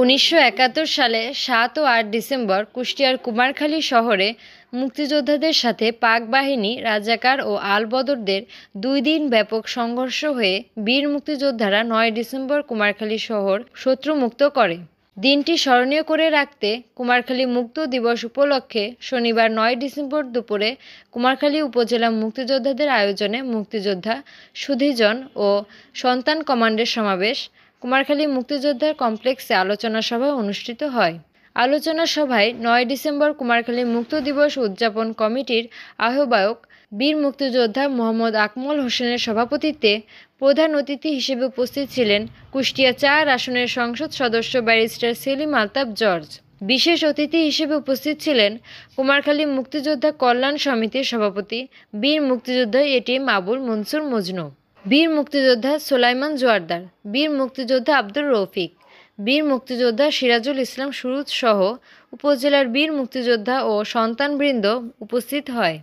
উনিশশো সালে সাত ও আট ডিসেম্বর কুষ্টিয়ার কুমারখালী শহরে মুক্তিযোদ্ধাদের সাথে পাক বাহিনী রাজাকার ও আলবদরদের দুই দিন ব্যাপক সংঘর্ষ হয়ে বীর মুক্তিযোদ্ধারা নয় ডিসেম্বর কুমারখালী শহর শত্রুমুক্ত করে দিনটি স্মরণীয় করে রাখতে কুমারখালী মুক্ত দিবস উপলক্ষে শনিবার নয় ডিসেম্বর দুপুরে কুমারখালী উপজেলা মুক্তিযোদ্ধাদের আয়োজনে মুক্তিযোদ্ধা সুধিজন ও সন্তান কমান্ডের সমাবেশ কুমারখালী মুক্তিযোদ্ধার কমপ্লেক্সে আলোচনা সভা অনুষ্ঠিত হয় আলোচনা সভায় নয় ডিসেম্বর কুমারখালী মুক্ত দিবস উদযাপন কমিটির আহ্বায়ক বীর মুক্তিযোদ্ধা মোহাম্মদ আকমল হোসেনের সভাপতিত্বে প্রধান অতিথি হিসেবে উপস্থিত ছিলেন কুষ্টিয়া চার আসনের সংসদ সদস্য ব্যারিস্টার সেলিম আলতাব জর্জ বিশেষ অতিথি হিসেবে উপস্থিত ছিলেন কুমারখালী মুক্তিযোদ্ধা কল্যাণ সমিতির সভাপতি বীর মুক্তিযোদ্ধা এটিএম আবুল মনসুর মজনু বীর মুক্তিযোদ্ধা সোলাইমান জোয়ারদার বীর মুক্তিযোদ্ধা আব্দুর রফিক বীর মুক্তিযোদ্ধা সিরাজুল ইসলাম সুরুৎ সহ উপজেলার বীর মুক্তিযোদ্ধা ও সন্তানবৃন্দ উপস্থিত হয়